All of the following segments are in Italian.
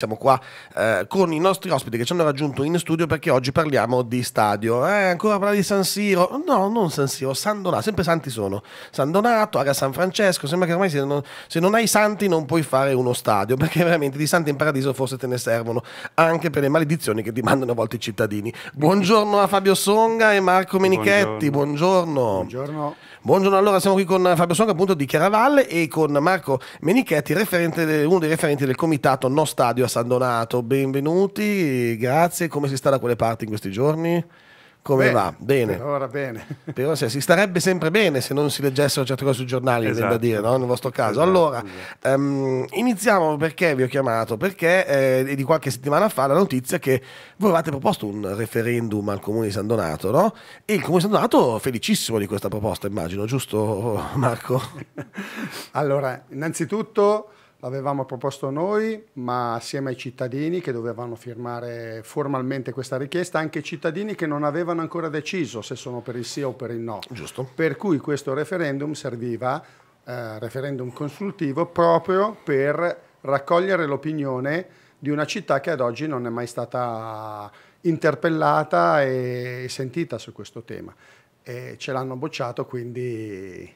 Siamo qua eh, con i nostri ospiti che ci hanno raggiunto in studio perché oggi parliamo di stadio. Eh, ancora parla di San Siro? No, non San Siro, San Donato. Sempre santi sono. San Donato, Aga San Francesco. Sembra che ormai se non, se non, hai santi non puoi fare uno stadio perché veramente di santi in paradiso forse te ne servono anche per le maledizioni che ti mandano a volte i cittadini. Buongiorno a Fabio Songa e Marco Menichetti. Buongiorno. Buongiorno. Buongiorno. Buongiorno, allora siamo qui con Fabio Song appunto di Chiaravalle e con Marco Menichetti, referente, uno dei referenti del comitato No Stadio a San Donato. Benvenuti, grazie, come si sta da quelle parti in questi giorni? come bene, va? Bene. Per ora bene. Per ora si starebbe sempre bene se non si leggessero certe cose sui giornali, esatto. da dire, no? nel vostro caso. Esatto, allora, Um, iniziamo perché vi ho chiamato, perché eh, di qualche settimana fa la notizia che voi avevate proposto un referendum al Comune di San Donato, no? E il Comune di San Donato è felicissimo di questa proposta, immagino, giusto Marco? allora, innanzitutto... L'avevamo proposto noi, ma assieme ai cittadini che dovevano firmare formalmente questa richiesta, anche i cittadini che non avevano ancora deciso se sono per il sì o per il no. Giusto. Per cui questo referendum serviva, eh, referendum consultivo, proprio per raccogliere l'opinione di una città che ad oggi non è mai stata interpellata e sentita su questo tema. E ce l'hanno bocciato, quindi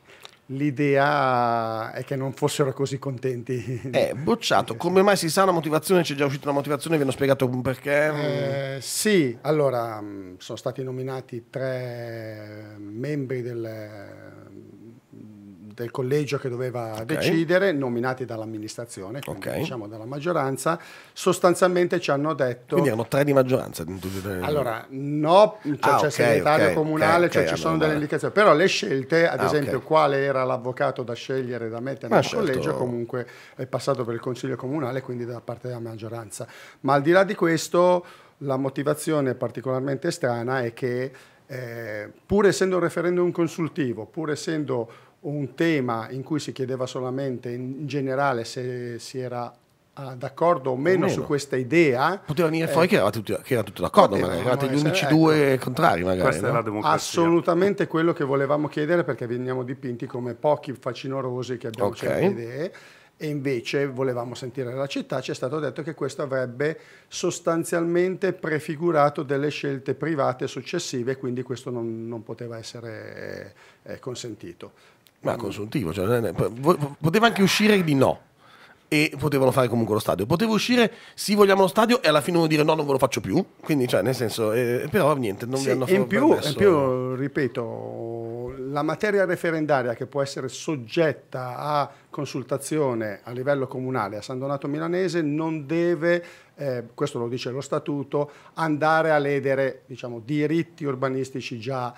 L'idea è che non fossero così contenti. È eh, bocciato. Come mai si sa la motivazione? C'è già uscita una motivazione? Vi hanno spiegato un perché? Eh, sì, allora mm, sono stati nominati tre membri del, del collegio che doveva okay. decidere, nominati dall'amministrazione, okay. diciamo dalla maggioranza, sostanzialmente ci hanno detto... Quindi erano tre di maggioranza? Allora, no, cioè ah, c'è il okay, segretario comunale, cioè ci sono delle indicazioni, però le scelte, ad ah, esempio quale era l'avvocato da scegliere, da mettere Ma nel certo. collegio, comunque è passato per il Consiglio Comunale, quindi da parte della maggioranza. Ma al di là di questo, la motivazione particolarmente strana è che eh, pur essendo un referendum consultivo, pur essendo un tema in cui si chiedeva solamente in generale se si era ah, d'accordo o meno, su questa idea. Poteva venire eh, fuori eh, che, era tutti, che era tutto d'accordo, magari eravate gli unici eh, ecco, due contrari magari. No? Assolutamente quello che volevamo chiedere perché veniamo dipinti come pochi facinorosi che abbiamo okay. certe idee e invece volevamo sentire la città, ci è stato detto che questo avrebbe sostanzialmente prefigurato delle scelte private successive, quindi questo non, non poteva essere eh, consentito. Ma consuntivo, cioè, poteva anche uscire di no e potevano fare comunque lo stadio. Potevo uscire, sì, vogliamo lo stadio, e alla fine uno dire no, non ve lo faccio più. Quindi, cioè, nel senso, eh, però niente, non sì, mi hanno fatto in più, in più, ripeto, la materia referendaria che può essere soggetta a consultazione a livello comunale a San Donato Milanese non deve, eh, questo lo dice lo statuto, andare a ledere diciamo, diritti urbanistici già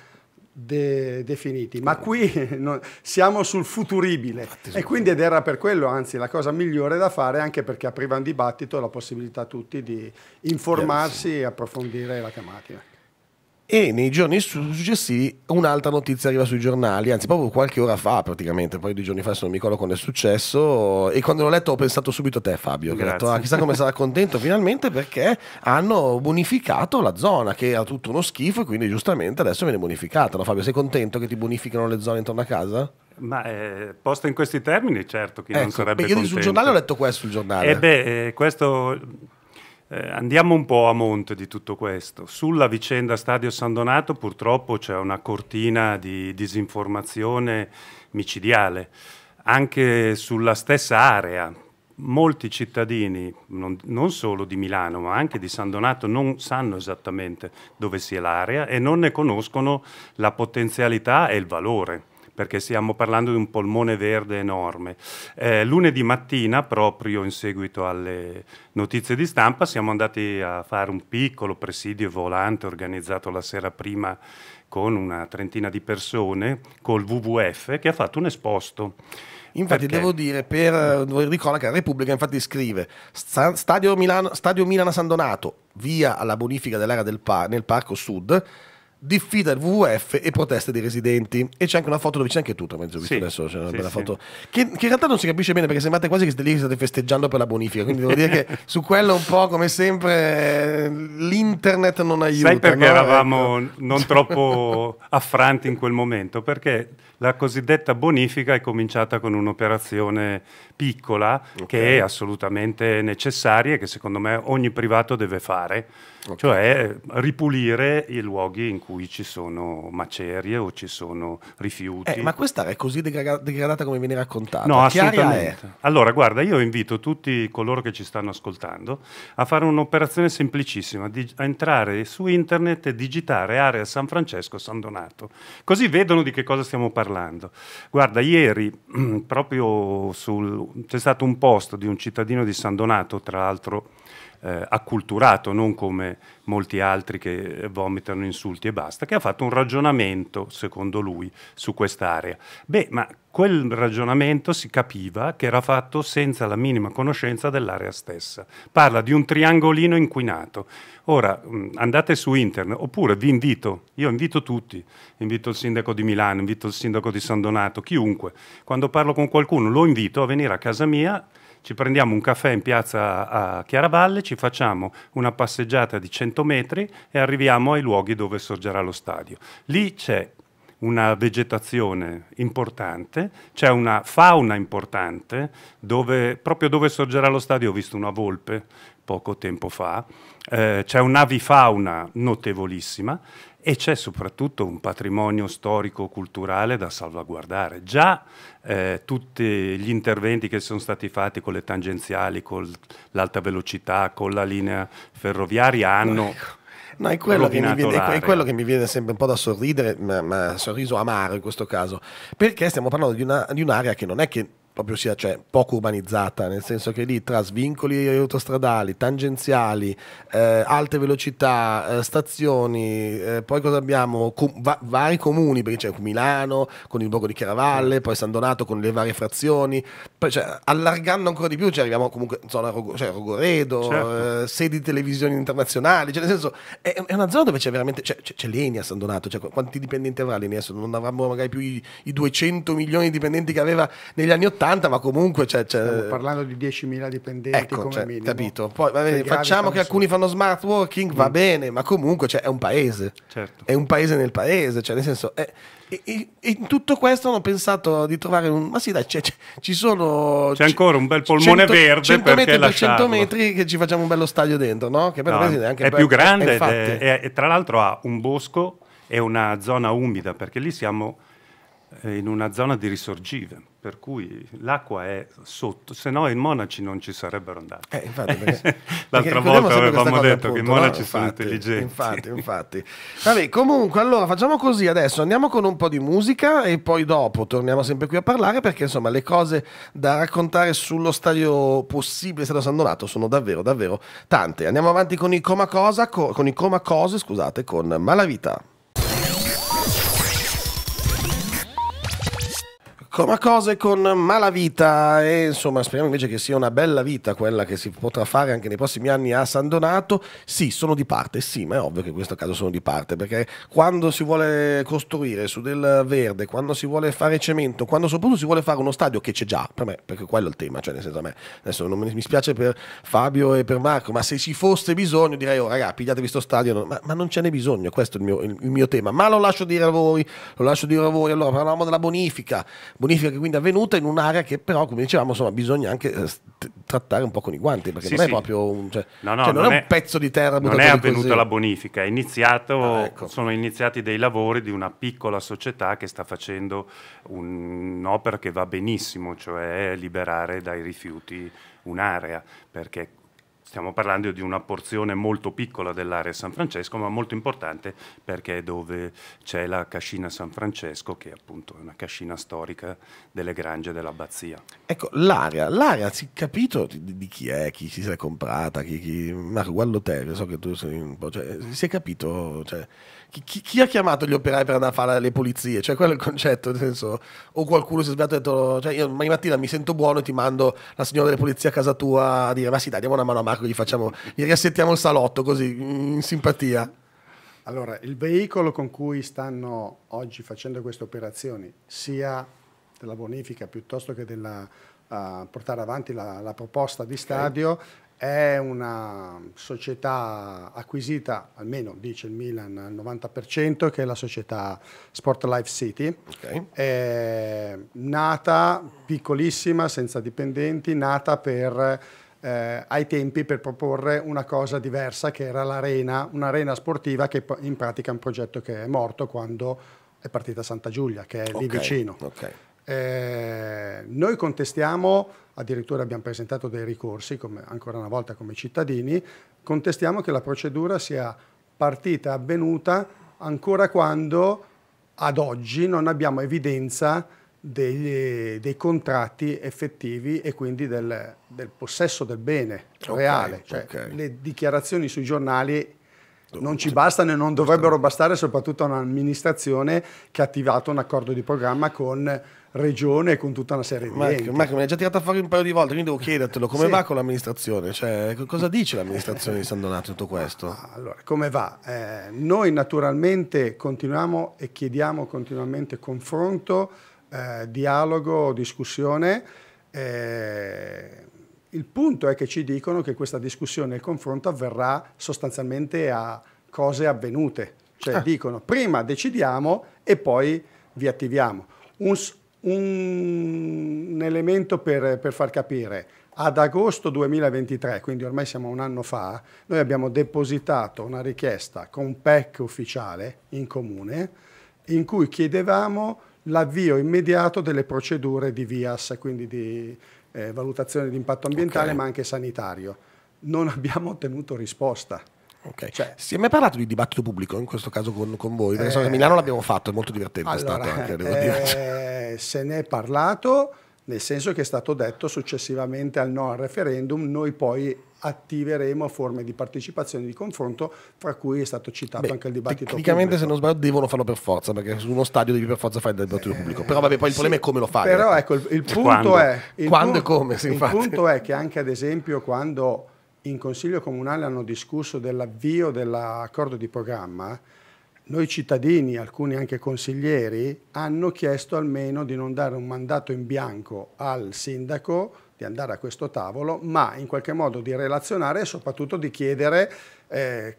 De, definiti, ma qui no, siamo sul futuribile e quindi ed era per quello, anzi la cosa migliore da fare anche perché apriva un dibattito e la possibilità a tutti di informarsi e approfondire la tematica. E nei giorni successivi un'altra notizia arriva sui giornali, anzi proprio qualche ora fa praticamente, poi due giorni fa se non mi ricordo quando è successo, e quando l'ho letto ho pensato subito a te Fabio, che ho detto ah, chissà come sarà contento finalmente perché hanno bonificato la zona che era tutto uno schifo e quindi giustamente adesso viene bonificata. No, Fabio sei contento che ti bonificano le zone intorno a casa? Ma eh, posto in questi termini certo che ecco, non sarebbe... Io contento. sul giornale ho letto questo sul giornale. E eh beh, eh, questo eh, andiamo un po' a monte di tutto questo. Sulla vicenda Stadio San Donato purtroppo c'è una cortina di disinformazione micidiale, anche sulla stessa area. Molti cittadini, non, non solo di Milano ma anche di San Donato, non sanno esattamente dove sia l'area e non ne conoscono la potenzialità e il valore perché stiamo parlando di un polmone verde enorme. Eh, lunedì mattina, proprio in seguito alle notizie di stampa, siamo andati a fare un piccolo presidio volante organizzato la sera prima con una trentina di persone, col WWF, che ha fatto un esposto. Infatti Perché? devo dire, per la Repubblica infatti scrive Stadio Milano, Stadio Milano San Donato, via alla bonifica dell'area del par nel Parco Sud, diffida del WWF e proteste dei residenti. E c'è anche una foto dove c'è anche tu, tra mezzo visto sì, adesso, c'è una sì, bella foto. Che, che, in realtà non si capisce bene perché sembrate quasi che state lì state festeggiando per la bonifica. Quindi devo dire che su quello un po' come sempre l'internet non aiuta. Sai perché no? eravamo ecco. non troppo affranti in quel momento? Perché la cosiddetta bonifica è cominciata con un'operazione piccola okay. che è assolutamente necessaria e che secondo me ogni privato deve fare Okay. Cioè ripulire i luoghi in cui ci sono macerie o ci sono rifiuti. Eh, ma questa è così degradata come viene raccontata? No, che assolutamente. Allora, guarda, io invito tutti coloro che ci stanno ascoltando a fare un'operazione semplicissima, di, a entrare su internet e digitare area San Francesco San Donato, così vedono di che cosa stiamo parlando. Guarda, ieri proprio c'è stato un post di un cittadino di San Donato, tra l'altro eh, acculturato, non come molti altri che vomitano insulti e basta, che ha fatto un ragionamento, secondo lui, su quest'area. Beh, ma quel ragionamento si capiva che era fatto senza la minima conoscenza dell'area stessa. Parla di un triangolino inquinato. Ora mm, andate su internet oppure vi invito, io invito tutti, invito il sindaco di Milano, invito il sindaco di San Donato, chiunque, quando parlo con qualcuno lo invito a venire a casa mia ci prendiamo un caffè in piazza a Chiaravalle, ci facciamo una passeggiata di 100 metri e arriviamo ai luoghi dove sorgerà lo stadio. Lì c'è una vegetazione importante, c'è una fauna importante, dove, proprio dove sorgerà lo stadio ho visto una volpe poco tempo fa, eh, c'è un'avifauna notevolissima e c'è soprattutto un patrimonio storico-culturale da salvaguardare. Già eh, tutti gli interventi che sono stati fatti con le tangenziali, con l'alta velocità, con la linea ferroviaria hanno... No, ecco. è quello, viene, è quello, che mi viene sempre un po' da sorridere, ma, ma sorriso amaro in questo caso, perché stiamo parlando di, una, di un'area che non è che proprio sia cioè, poco urbanizzata, nel senso che lì tra svincoli autostradali, tangenziali, eh, alte velocità, eh, stazioni, eh, poi cosa abbiamo? Com va vari comuni, perché c'è Milano con il borgo di Chiaravalle, poi San Donato con le varie frazioni, poi, cioè, allargando ancora di più cioè, arriviamo comunque in zona Rog cioè, Rogoredo, certo. Eh, sedi di televisioni internazionali, cioè, nel senso è, è, una zona dove c'è veramente, cioè, c'è l'Eni a San Donato, cioè, quanti dipendenti avrà l'Eni adesso? Non avranno magari più i, i 200 milioni di dipendenti che aveva negli anni 80 70, ma comunque c'è. Cioè, cioè, Stiamo parlando di 10.000 dipendenti ecco, come cioè, minimo. Capito. Poi vabbè, facciamo che alcuni fanno smart working, mm. va bene, ma comunque cioè, è un paese. Certo. È un paese nel paese, cioè nel senso. È, in tutto questo hanno pensato di trovare un... Ma sì, dai, c è, cioè, cioè, ci sono... C'è ancora un bel polmone 100, verde 100 metri per 100 metri che ci facciamo un bello stadio dentro, no? Che per no, è, anche è più grande e tra l'altro ha un bosco e una zona umida, perché lì siamo eh, in una zona di risorgive, per cui l'acqua è sotto, se no i monaci non ci sarebbero andati. Eh, infatti, perché, L'altra perché volta avevamo detto appunto, che i monaci no? sono intelligenti. Infatti, infatti. Vabbè, comunque, allora facciamo così adesso, andiamo con un po' di musica e poi dopo torniamo sempre qui a parlare perché insomma le cose da raccontare sullo stadio possibile stadio San Donato sono davvero, davvero tante. Andiamo avanti con i coma cosa, con i coma cose, scusate, con Malavita. Come cose con malavita e insomma speriamo invece che sia una bella vita quella che si potrà fare anche nei prossimi anni a San Donato. Sì, sono di parte, sì, ma è ovvio che in questo caso sono di parte perché quando si vuole costruire su del verde, quando si vuole fare cemento, quando soprattutto si vuole fare uno stadio che c'è già, per me, perché quello è il tema, cioè nel senso a me, adesso non mi spiace per Fabio e per Marco, ma se ci fosse bisogno direi oh raga pigliatevi sto stadio, ma, ma non ce n'è bisogno, questo è il mio, il, il mio, tema, ma lo lascio dire a voi, lo lascio dire a voi, allora parlavamo della bonifica Bonifica che quindi è avvenuta in un'area che però, come dicevamo, insomma, bisogna anche eh, trattare un po' con i guanti, perché sì, non sì. è proprio un, cioè, no, no, cioè non, non è, un pezzo di terra Non è avvenuta così. la bonifica, iniziato, ah, ecco. sono iniziati dei lavori di una piccola società che sta facendo un'opera che va benissimo, cioè liberare dai rifiuti un'area, perché Stiamo parlando di una porzione molto piccola dell'area San Francesco, ma molto importante perché è dove c'è la cascina San Francesco, che è appunto una cascina storica delle grange dell'abbazia. Ecco, l'area, l'area, si è capito di, di, chi è, chi si è comprata, chi, chi... Marco, guarda so che tu sei un po'... Cioè, si è capito, cioè, chi, chi, chi, ha chiamato gli operai per andare a fare le pulizie? Cioè, quello è il concetto, nel senso, o qualcuno si è svegliato e ha detto, cioè, io domani mattina mi sento buono e ti mando la signora delle pulizie a casa tua a dire, ma sì, dai, diamo una mano a Marco Marco, gli, facciamo, gli riassettiamo il salotto così, in simpatia. Allora, il veicolo con cui stanno oggi facendo queste operazioni, sia della bonifica piuttosto che della uh, portare avanti la, la proposta di stadio, okay. è una società acquisita, almeno dice il Milan, al 90%, che è la società Sport Life City, okay. è nata piccolissima, senza dipendenti, nata per eh, ai tempi per proporre una cosa diversa che era l'arena, un'arena sportiva che in pratica è un progetto che è morto quando è partita Santa Giulia, che è okay, lì vicino. Okay. Eh, noi contestiamo, addirittura abbiamo presentato dei ricorsi, come, ancora una volta come cittadini, contestiamo che la procedura sia partita, avvenuta ancora quando ad oggi non abbiamo evidenza dei, dei contratti effettivi e quindi del, del possesso del bene okay, reale. Cioè, okay. Le dichiarazioni sui giornali non ci bastano e non dovrebbero bastare soprattutto a un'amministrazione che ha attivato un accordo di programma con regione e con tutta una serie di Marco, enti. Marco mi hai già tirato fuori un paio di volte, quindi devo chiedertelo come sì. va con l'amministrazione, cioè, cosa dice l'amministrazione di San Donato tutto questo? Ah, allora, come va? Eh, noi naturalmente continuiamo e chiediamo continuamente confronto eh, dialogo, discussione. Eh, il punto è che ci dicono che questa discussione e il confronto avverrà sostanzialmente a cose avvenute, cioè ah. dicono prima decidiamo e poi vi attiviamo. Un, un, un elemento per, per far capire, ad agosto 2023, quindi ormai siamo un anno fa, noi abbiamo depositato una richiesta con un PEC ufficiale in comune in cui chiedevamo l'avvio immediato delle procedure di VIAS, quindi di eh, valutazione di impatto ambientale okay. ma anche sanitario. Non abbiamo ottenuto risposta. Okay. Cioè, si è mai parlato di dibattito pubblico in questo caso con, con voi? Perché eh, a Milano l'abbiamo fatto, è molto divertente allora, anche, eh, Se ne è parlato, nel senso che è stato detto successivamente al no al referendum, noi poi attiveremo forme di partecipazione e di confronto, fra cui è stato citato Beh, anche il dibattito tecnicamente, pubblico. Tecnicamente, se non sbaglio, devono farlo per forza, perché su uno stadio devi per forza fare il dibattito eh, pubblico. Però vabbè, poi il problema è come lo fai. Però eh. ecco, il, il punto quando? è... Il quando punto, e come, sì, Il infatti. punto è che anche ad esempio quando in Consiglio Comunale hanno discusso dell'avvio dell'accordo di programma, noi cittadini, alcuni anche consiglieri, hanno chiesto almeno di non dare un mandato in bianco al sindaco di andare a questo tavolo, ma in qualche modo di relazionare e soprattutto di chiedere eh,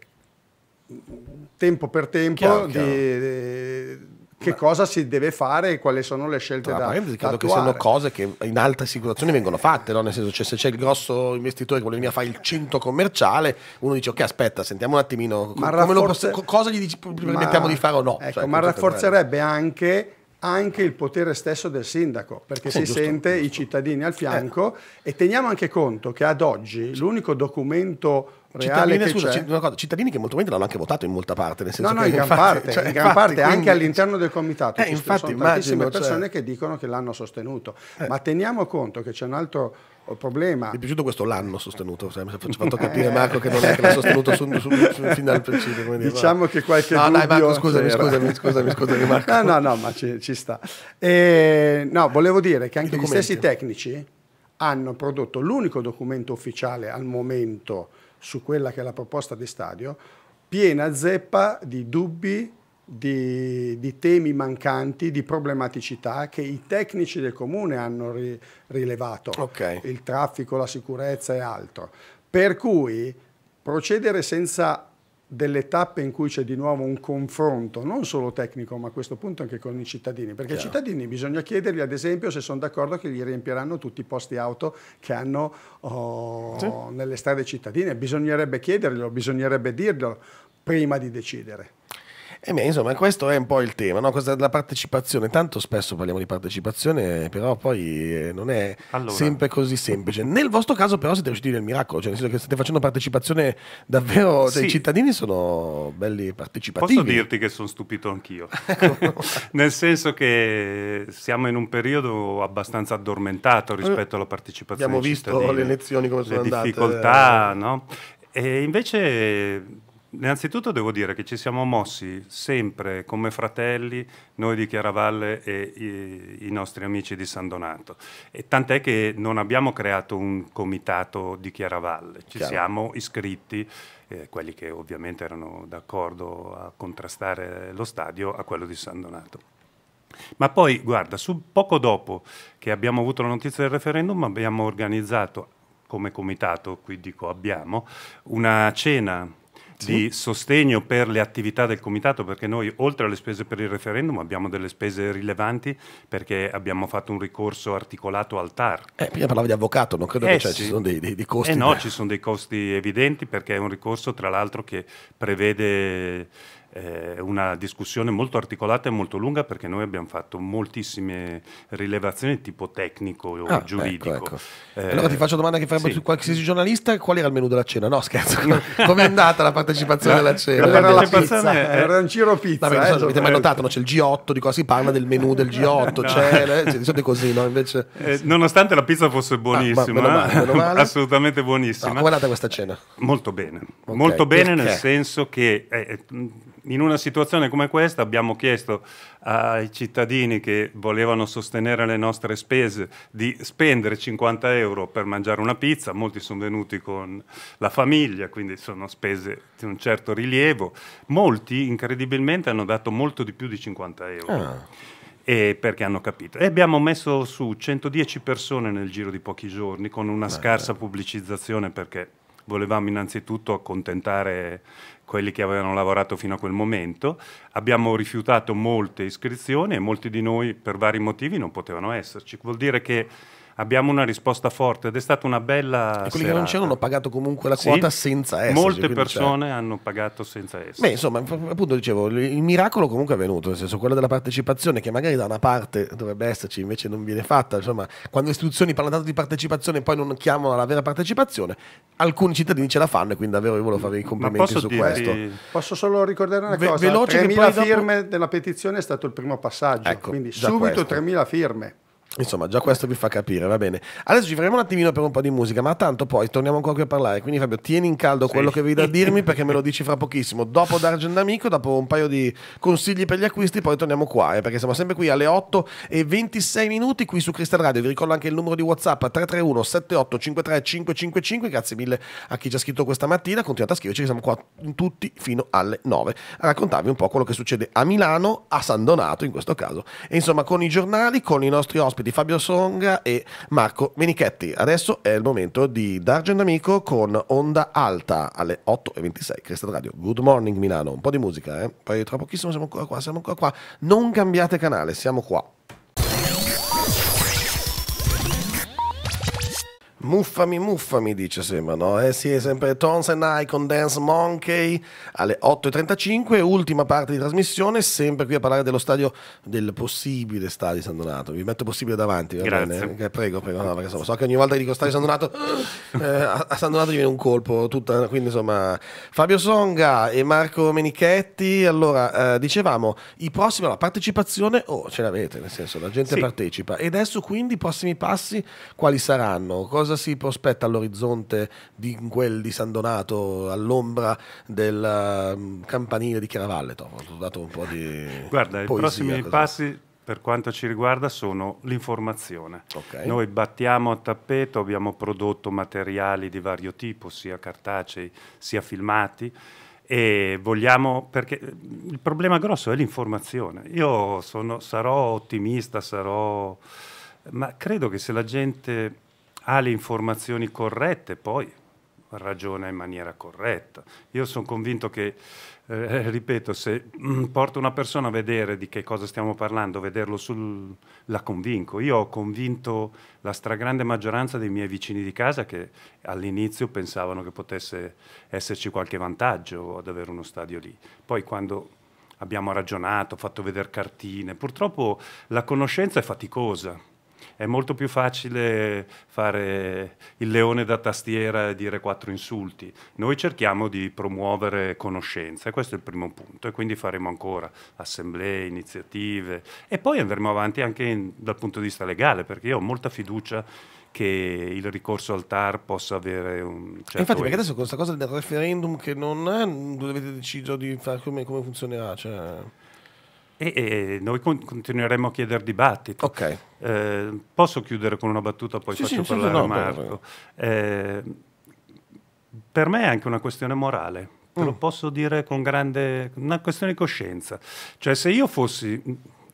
tempo per tempo chiaro, chiaro. di che cosa si deve fare e quali sono le scelte no, da, credo da credo che siano cose che in altre situazioni vengono fatte no? nel senso cioè, se c'è il grosso investitore che vuole venire a fare il centro commerciale uno dice ok aspetta sentiamo un attimino ma rafforze... lo, cosa gli dici, permettiamo ma, di fare o no cioè, ecco, cioè, ma rafforzerebbe anche anche il potere stesso del sindaco, perché sì, oh, si giusto, sente giusto. i cittadini al eh. fianco eh. e teniamo anche conto che ad oggi l'unico documento reale cittadini, scusa, cosa, cittadini che molto probabilmente l'hanno anche votato in molta parte, nel senso no, no, in gran parte, cioè, in gran infatti, parte quindi, anche all'interno del comitato eh, infatti, sono immagino, tantissime cioè- persone cioè... che dicono che l'hanno sostenuto, eh. ma teniamo conto che c'è un altro il problema. Mi è piaciuto questo l'hanno sostenuto, cioè, mi ha fatto capire Marco che non è che l'ha sostenuto su, su, su, fino al principio. Quindi, diciamo ma... che qualche no, dubbio... dai Marco, scusami, scusami, scusami, scusami, Marco. No, no, no, ma ci, ci sta. E, no, volevo dire che anche gli stessi tecnici hanno prodotto l'unico documento ufficiale al momento su quella che è la proposta di stadio, piena zeppa di dubbi di, di, temi mancanti, di problematicità che i tecnici del comune hanno ri, rilevato, okay. il traffico, la sicurezza e altro. Per cui procedere senza delle tappe in cui c'è di nuovo un confronto, non solo tecnico, ma a questo punto anche con i cittadini, perché i cittadini bisogna chiedergli ad esempio se sono d'accordo che gli riempiranno tutti i posti auto che hanno oh, sì. nelle strade cittadine, bisognerebbe chiederglielo, bisognerebbe dirglielo prima di decidere. E insomma, questo è un po' il tema, no? Questa, la partecipazione. Tanto spesso parliamo di partecipazione, però poi eh, non è allora. sempre così semplice. Nel vostro caso, però, siete riusciti nel miracolo, cioè nel senso che state facendo partecipazione davvero. Cioè, sì. I cittadini sono belli partecipativi. Posso dirti che sono stupito anch'io, nel senso che siamo in un periodo abbastanza addormentato eh, rispetto alla partecipazione. Abbiamo visto le elezioni come sono le andate, difficoltà, eh. no? E invece innanzitutto devo dire che ci siamo mossi sempre come fratelli, noi di Chiaravalle e i, i, nostri amici di San Donato. E tant'è che non abbiamo creato un comitato di Chiaravalle, ci Chiaro. siamo iscritti, eh, quelli che ovviamente erano d'accordo a contrastare lo stadio, a quello di San Donato. Ma poi, guarda, poco dopo che abbiamo avuto la notizia del referendum, abbiamo organizzato come comitato, qui dico abbiamo, una cena sì. di sostegno per le attività del Comitato, perché noi oltre alle spese per il referendum abbiamo delle spese rilevanti perché abbiamo fatto un ricorso articolato al TAR. Eh, prima parlava di avvocato, non credo eh che cioè, sì. ci sono dei, dei, dei costi. Eh no, ci sono dei costi evidenti perché è un ricorso tra l'altro che prevede eh, una discussione molto articolata e molto lunga perché noi abbiamo fatto moltissime rilevazioni tipo tecnico o ah, ecco, giuridico. Ecco, ecco. Eh, allora ti faccio domanda che farebbe sì. su qualsiasi giornalista, qual era il menù della cena? No scherzo, come è andata la partecipazione alla cena? Era la pizza, eh. era un Ciro pizza. Vabbè, so, eh, avete mai notato, no? c'è il G8, di cosa si parla del menù del G8, no. Cioè, cioè, di solito così, no? Invece... Eh, nonostante la pizza fosse buonissima, ah, male, male. assolutamente buonissima. No, come è andata questa cena? Molto bene, okay. molto bene perché? nel senso che eh, in una situazione come questa abbiamo chiesto ai cittadini che volevano sostenere le nostre spese di spendere 50 euro per mangiare una pizza, molti sono venuti con la famiglia, quindi sono spese di un certo rilievo, molti incredibilmente hanno dato molto di più di 50 euro. Ah. perché hanno capito. E abbiamo messo su 110 persone nel giro di pochi giorni con una ah. scarsa pubblicizzazione perché volevamo innanzitutto accontentare quelli che avevano lavorato fino a quel momento. Abbiamo rifiutato molte iscrizioni e molti di noi per vari motivi non potevano esserci. Vuol dire che abbiamo una risposta forte ed è stata una bella... E quelli serata. che non c'erano hanno pagato comunque la quota sì, senza essere. Molte cioè persone c'è. hanno pagato senza essere. Beh, insomma, appunto dicevo, il miracolo comunque è venuto, nel senso quello della partecipazione che magari da una parte dovrebbe esserci, invece non viene fatta. Insomma, quando le istituzioni parlano tanto di partecipazione e poi non chiamano alla vera partecipazione, alcuni cittadini ce la fanno e quindi davvero io volevo fare i complimenti su dirti... questo. Posso solo ricordare una Ve- cosa, veloce 3.000 dopo... firme della petizione è stato il primo passaggio, ecco, quindi subito questo. 3.000 firme. Insomma, già questo vi fa capire, va bene. Adesso ci fermiamo un attimino per un po' di musica, ma tanto poi torniamo ancora qui a parlare. Quindi, Fabio, tieni in caldo sì. quello che avevi da dirmi perché me lo dici fra pochissimo. Dopo Dargen d'Amico, dopo un paio di consigli per gli acquisti, poi torniamo qua. Eh, perché siamo sempre qui alle 8 e 26 minuti qui su Cristal Radio. Vi ricordo anche il numero di WhatsApp 331 78 53 555. Grazie mille a chi ci ha scritto questa mattina. Continuate a scriverci, siamo qua tutti fino alle 9 a raccontarvi un po' quello che succede a Milano, a San Donato in questo caso. E insomma, con i giornali, con i nostri ospiti di Fabio Songa e Marco Menichetti. Adesso è il momento di Dargen Amico con Onda Alta alle 8.26. Cresta Radio, Good Morning Milano, un po' di musica, eh? poi tra pochissimo siamo ancora qua, siamo ancora qua. Non cambiate canale, siamo qua. Muffami, muffami, dice sembra, no? Eh sì, è sempre Tons and I con Dance Monkey alle 8.35, ultima parte di trasmissione, sempre qui a parlare dello stadio, del possibile stadio di San Donato. Vi metto possibile davanti, va Grazie. bene? Eh, prego, prego, no, perché so, so, che ogni volta che dico stadio di San Donato, eh, a, San Donato viene un colpo, tutta, quindi insomma... Fabio Songa e Marco Menichetti, allora, eh, dicevamo, i prossimi, la partecipazione, oh, ce l'avete, nel senso, la gente sì. partecipa. E adesso quindi i prossimi passi quali saranno? Cosa cosa si prospetta all'orizzonte di quel di San Donato, all'ombra del mm, campanile di Chiaravalle? Ho dato un po' di. Guarda, poesia, i prossimi così. passi per quanto ci riguarda sono l'informazione. Okay. Noi battiamo a tappeto, abbiamo prodotto materiali di vario tipo, sia cartacei sia filmati e vogliamo perché mm, il problema grosso è l'informazione. Io sono, sarò ottimista, sarò ma credo che se la gente ha le informazioni corrette, poi ragiona in maniera corretta. Io sono convinto che, eh, ripeto, se mh, mm, porto una persona a vedere di che cosa stiamo parlando, vederlo sul... la convinco. Io ho convinto la stragrande maggioranza dei miei vicini di casa che all'inizio pensavano che potesse esserci qualche vantaggio ad avere uno stadio lì. Poi quando abbiamo ragionato, fatto vedere cartine, purtroppo la conoscenza è faticosa è molto più facile fare il leone da tastiera e dire quattro insulti. Noi cerchiamo di promuovere conoscenza, e questo è il primo punto, e quindi faremo ancora assemblee, iniziative e poi andremo avanti anche in, dal punto di vista legale, perché io ho molta fiducia che il ricorso al TAR possa avere un certo... infatti, perché adesso questa cosa del referendum che non è, dove avete deciso di fare, come, come funzionerà? Cioè... E, e noi continueremo a chiedere dibattito. Okay. Eh, posso chiudere con una battuta, poi sì, faccio sì, parlare no, Marco. Eh, per me è anche una questione morale, te mm. lo posso dire con grande... una questione di coscienza. Cioè se io fossi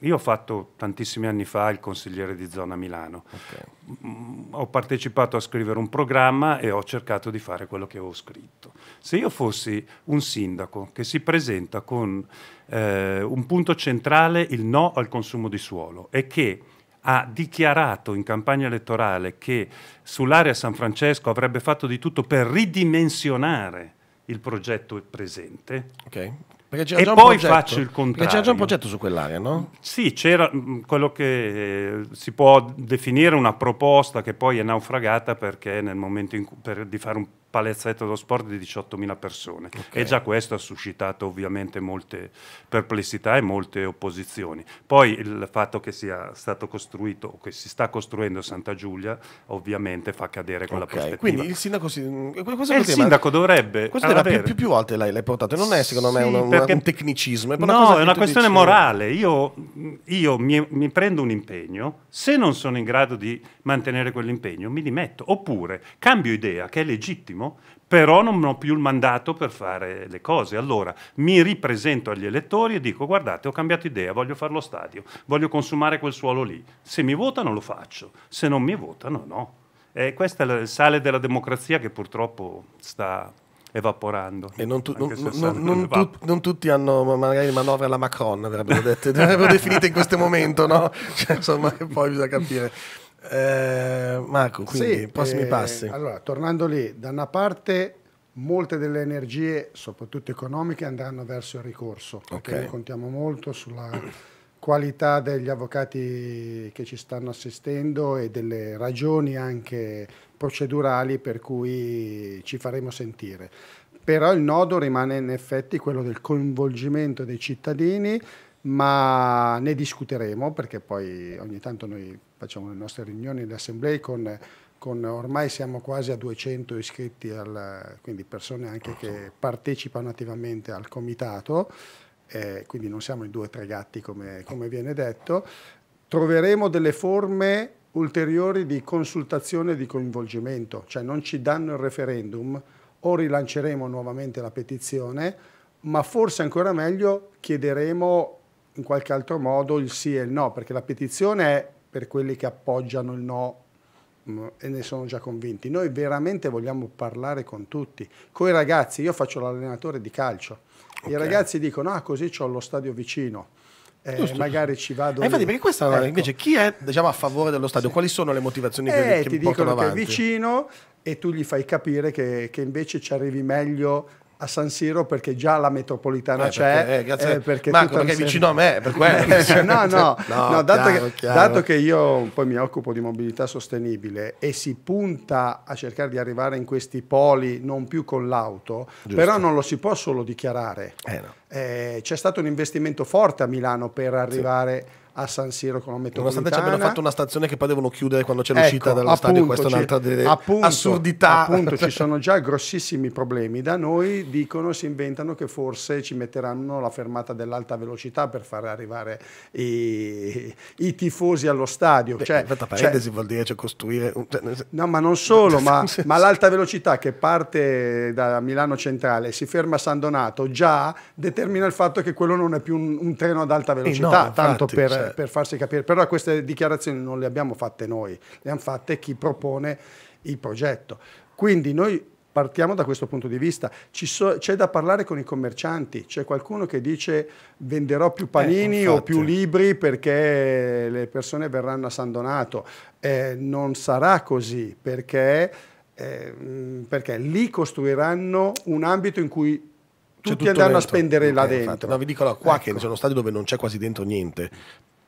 io ho fatto tantissimi anni fa il consigliere di zona Milano. Okay. Mm, ho partecipato a scrivere un programma e ho cercato di fare quello che ho scritto. Se io fossi un sindaco che si presenta con eh, un punto centrale il no al consumo di suolo e che ha dichiarato in campagna elettorale che sull'area San Francesco avrebbe fatto di tutto per ridimensionare il progetto presente, Ok e poi progetto, faccio il contrario. Perché c'era già un progetto su quell'area, no? Sì, c'era mm, quello che eh, si può definire una proposta che poi è naufragata perché nel momento in cui, per, di fare un palazzetto dello sport di 18.000 persone okay. e già questo ha suscitato ovviamente molte perplessità e molte opposizioni. Poi il fatto che sia stato costruito o che si sta costruendo Santa Giulia ovviamente fa cadere quella okay. prospettiva. Quindi il sindaco, si, eh, questo eh, il sindaco dovrebbe... Questo tema più, più, più volte l'hai, l'hai, portato, non è secondo sì, me una, una, un tecnicismo. È no, è una questione dici... morale. Io, io mi, mi prendo un impegno, se non sono in grado di mantenere quell'impegno mi dimetto, oppure cambio idea che è legittimo legittimo, però non ho più il mandato per fare le cose. Allora mi ripresento agli elettori e dico guardate ho cambiato idea, voglio fare lo stadio, voglio consumare quel suolo lì. Se mi votano lo faccio, se non mi votano no. E questo è il sale della democrazia che purtroppo sta evaporando. E non, tu, non, non, tu, non, tutti hanno magari manovre alla Macron, verrebbero, dette, verrebbero definite in questo momento, no? Cioè, insomma, poi bisogna capire. Eh, Marco, quindi sì, prossimi eh, passi. Allora, tornando lì, da una parte molte delle energie, soprattutto economiche, andranno verso il ricorso, perché okay. contiamo molto sulla qualità degli avvocati che ci stanno assistendo e delle ragioni anche procedurali per cui ci faremo sentire. Però il nodo rimane in effetti quello del coinvolgimento dei cittadini ma ne discuteremo perché poi ogni tanto noi facciamo le nostre riunioni, le assemblee con, con ormai siamo quasi a 200 iscritti, al, quindi persone anche che partecipano attivamente al comitato, eh, quindi non siamo i due o tre gatti come, come viene detto, troveremo delle forme ulteriori di consultazione e di coinvolgimento, cioè non ci danno il referendum o rilanceremo nuovamente la petizione, ma forse ancora meglio chiederemo in qualche altro modo il sì e il no, perché la petizione è per quelli che appoggiano il no mm, e ne sono già convinti. Noi veramente vogliamo parlare con tutti, con i ragazzi, io faccio l'allenatore di calcio, okay. i ragazzi dicono ah così ho lo stadio vicino. Eh, magari ci vado. Eh, infatti, perché questa ecco. invece chi è diciamo, a favore dello stadio? Sì. Quali sono le motivazioni eh, che, che portano dicono avanti? che è vicino e tu gli fai capire che, che invece ci arrivi meglio a San Siro perché già la metropolitana eh, c'è. Eh, eh, perché Marco, perché è vicino a me, per quello. no, no, no, no dato, che, chiaro. dato, che, io poi mi occupo di mobilità sostenibile e si punta a cercare di arrivare in questi poli non più con l'auto, però non lo si può solo dichiarare. Eh, no. Eh, c'è stato un investimento forte a Milano per arrivare... Sì a San Siro con la metropolitana. Nonostante ci abbiano fatto una stazione che poi devono chiudere quando c'è l'uscita ecco, dallo appunto, stadio, questa è un'altra delle appunto, assurdità. Appunto, ci sono già grossissimi problemi. Da noi dicono, si inventano che forse ci metteranno la fermata dell'alta velocità per far arrivare i, i tifosi allo stadio. Beh, cioè, aspetta, cioè parentesi cioè, vuol dire cioè costruire... Un, cioè, no, ma non solo, ma, ma l'alta velocità che parte da Milano Centrale e si ferma a San Donato già determina il fatto che quello non è più un, un treno ad alta eh velocità, no, tanto infatti, per per, farsi capire. Però queste dichiarazioni non le abbiamo fatte noi, le hanno fatte chi propone il progetto. Quindi noi partiamo da questo punto di vista. So, c'è da parlare con i commercianti, c'è qualcuno che dice venderò più eh, panini eh, o più libri perché le persone verranno a San Donato. Eh, non sarà così perché, eh, perché lì costruiranno un ambito in cui tutti andranno a spendere là dentro. Infatti, no, vi dico là, qua ecco. che sono stati dove non c'è quasi dentro niente,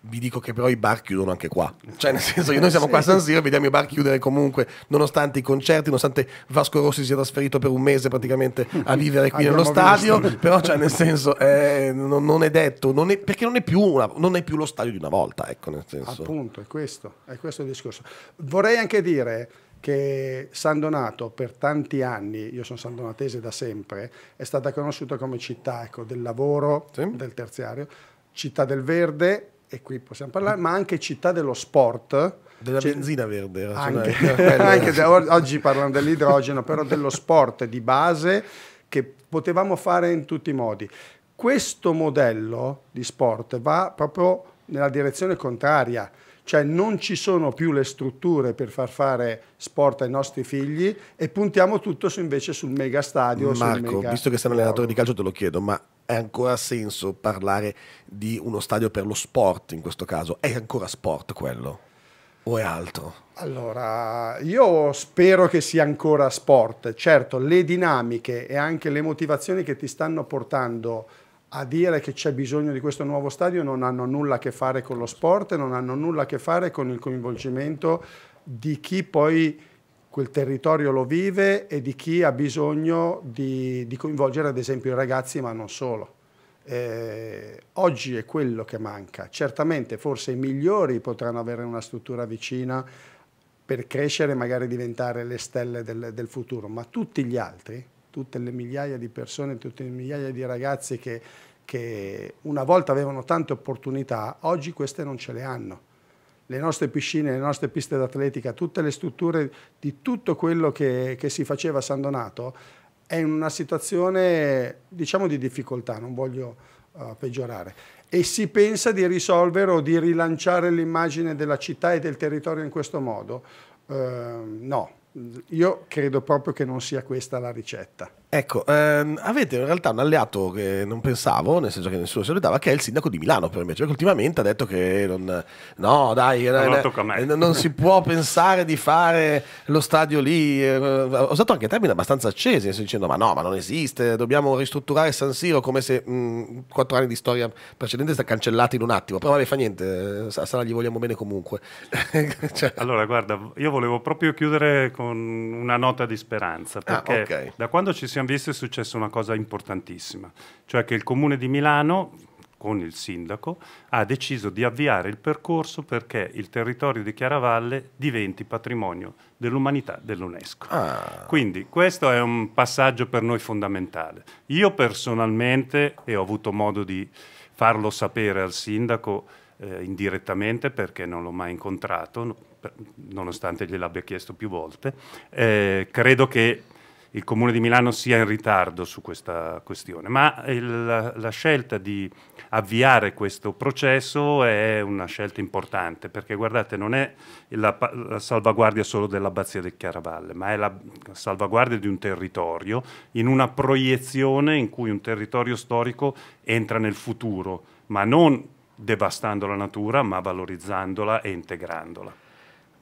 vi dico che però i bar chiudono anche qua. Cioè, nel senso, che noi siamo qua a San Siro e vediamo i bar chiudere comunque, nonostante i concerti, nonostante Vasco Rossi sia trasferito per un mese praticamente a vivere qui nello stadio. Visto. Però, cioè, nel senso, eh, non, non, è detto, non è, perché non è, una, non è, più lo stadio di una volta. Ecco, nel senso. Appunto, è questo, è questo il discorso. Vorrei anche dire che San Donato per tanti anni, io sono San Donatese da sempre, è stata conosciuta come città ecco, del lavoro, sì. del terziario, città del verde, e qui possiamo parlare, ma anche città dello sport. Della cioè, benzina verde. Anche, anche oggi parlano dell'idrogeno, però dello sport di base che potevamo fare in tutti i modi. Questo modello di sport va proprio nella direzione contraria, cioè non ci sono più le strutture per far fare sport ai nostri figli e puntiamo tutto su, invece sul mega stadio. Marco, mega... visto che sei un allenatore di calcio te lo chiedo, ma è ancora senso parlare di uno stadio per lo sport in questo caso? È ancora sport quello? O è altro? Allora, io spero che sia ancora sport. Certo, le dinamiche e anche le motivazioni che ti stanno portando a dire che c'è bisogno di questo nuovo stadio non hanno nulla a che fare con lo sport, non hanno nulla a che fare con il coinvolgimento di chi poi quel territorio lo vive e di chi ha bisogno di, di coinvolgere ad esempio i ragazzi ma non solo. Eh, oggi è quello che manca. Certamente forse i migliori potranno avere una struttura vicina per crescere e magari diventare le stelle del, del futuro, ma tutti gli altri, tutte le migliaia di persone, tutte le migliaia di ragazzi che, che una volta avevano tante opportunità, oggi queste non ce le hanno le nostre piscine, le nostre piste d'atletica, tutte le strutture di tutto quello che, che si faceva a San Donato, è in una situazione diciamo di difficoltà, non voglio uh, peggiorare. E si pensa di risolvere o di rilanciare l'immagine della città e del territorio in questo modo? Uh, no, io credo proprio che non sia questa la ricetta. Ecco, ehm, avete in realtà un alleato che non pensavo, nel senso che nessuno si aspettava, che è il sindaco di Milano per me. Cioè, che ultimamente ha detto che non, no, dai, eh, non, eh, eh, non si può pensare di fare lo stadio lì. Ho eh, usato anche termini abbastanza accesi, dicendo ma no, ma non esiste, dobbiamo ristrutturare San Siro come se mh, quattro anni di storia precedente sta cancellato in un attimo. Però vabbè, fa niente, sarà gli vogliamo bene comunque. cioè... Allora, guarda, io volevo proprio chiudere con una nota di speranza, ah, perché ah, okay. da quando ci siamo abbiamo visto è successa una cosa importantissima, cioè che il Comune di Milano, con il sindaco, ha deciso di avviare il percorso perché il territorio di Chiaravalle diventi patrimonio dell'umanità dell'UNESCO. Ah. Quindi questo è un passaggio per noi fondamentale. Io personalmente, e ho avuto modo di farlo sapere al sindaco eh, indirettamente perché non l'ho mai incontrato, nonostante gliel'abbia chiesto più volte, eh, credo che il Comune di Milano sia in ritardo su questa questione, ma il, la scelta di avviare questo processo è una scelta importante, perché guardate, non è la, la salvaguardia solo dell'Abbazia del Chiaravalle, ma è la salvaguardia di un territorio in una proiezione in cui un territorio storico entra nel futuro, ma non devastando la natura, ma valorizzandola e integrandola.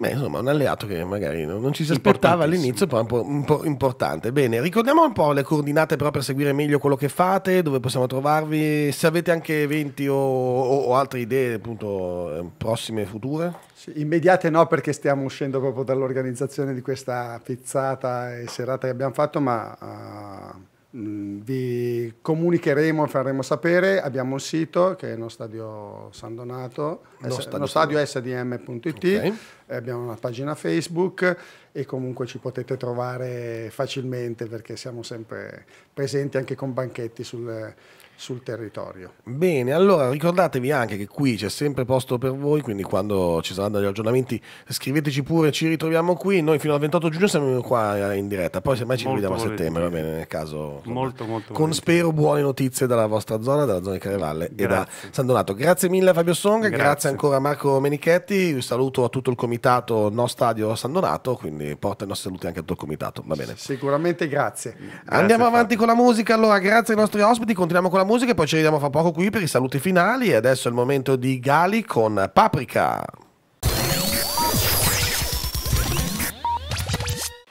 Beh, insomma, un alleato che magari non ci si aspettava all'inizio, però è un po', importante. Bene, ricordiamo un po' le coordinate però per seguire meglio quello che fate, dove possiamo trovarvi, se avete anche eventi o, o, o altre idee appunto eh, prossime, e future. Sì, immediate no, perché stiamo uscendo proprio dall'organizzazione di questa pizzata e serata che abbiamo fatto, ma... Uh Mm, vi comunicheremo faremo sapere. Abbiamo un sito che è lo Stadio San Donato, lo stadio, stadio sdm.it, okay. abbiamo una pagina Facebook e comunque ci potete trovare facilmente perché siamo sempre presenti anche con banchetti sul, sul territorio. Bene, allora ricordatevi anche che qui c'è sempre posto per voi, quindi quando ci saranno degli aggiornamenti scriveteci pure, ci ritroviamo qui, noi fino al 28 giugno siamo qua in diretta, poi semmai ci molto rivediamo a settembre, va bene, nel caso. Molto, molto. Con volentieri. spero buone notizie dalla vostra zona, dalla zona di Carevalle grazie. e da San Donato. Grazie mille Fabio Song, grazie. grazie ancora a Marco Menichetti, un saluto a tutto il comitato No Stadio San Donato, quindi porta i nostri saluti anche a tutto il comitato, va bene? Sicuramente grazie. grazie Andiamo avanti con la musica, allora grazie ai nostri ospiti, continuiamo con la musica musica e poi ci vediamo fra poco qui per i saluti finali e adesso è il momento di Gali con Paprika.